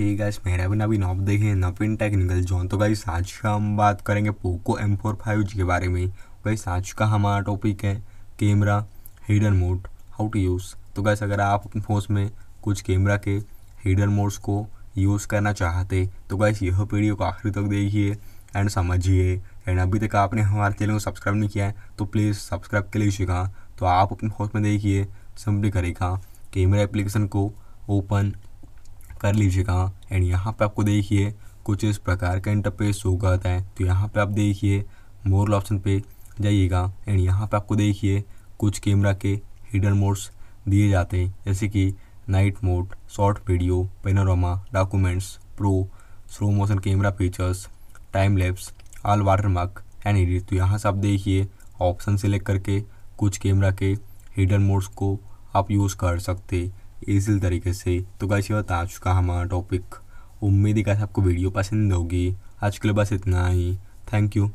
ही guys मेरा भी नवीन आप देखिए नवीन टेक्निकल जोन तो गाइस आज का हम बात करेंगे Poco M four five G के बारे में गाइस आज का हमारा टॉपिक है camera hidden mode how to use तो गाइस अगर आप अपने फोन में कुछ कैमरा के हिडन मोड्स को यूज़ करना चाहते तो गाइस यह वीडियो को आखिर तक देखिए एंड समझिए एंड अभी तक आपने हमारे चैनल को सब्सक्राइब नहीं किया है तो प्लीज़ सब्सक्राइब के लिए सीखा तो आप अपने फोन में देखिए सिंपली करेगा कैमरा एप्लीकेशन को ओपन कर लीजिएगा एंड यहाँ पे आपको देखिए कुछ इस प्रकार का इंटरफेस हो आता है तो यहाँ पे आप देखिए मोरल ऑप्शन पे जाइएगा एंड यहाँ पे आपको देखिए कुछ कैमरा के हिडन मोड्स दिए जाते हैं जैसे कि night mode short video panorama documents pro slow motion camera features time all all mark and edit तो यहाँ से आप देखिए ऑप्शन सेलेक्ट करके कुछ कैमरा के हिडन मोड्स को आप यूज़ कर सकते ईजी तरीके से तो गाइस ये होता आज का हमारा टॉपिक उम्मीद है गाइस आपको वीडियो पसंद होगी आज के लिए बस इतना ही थैंक यू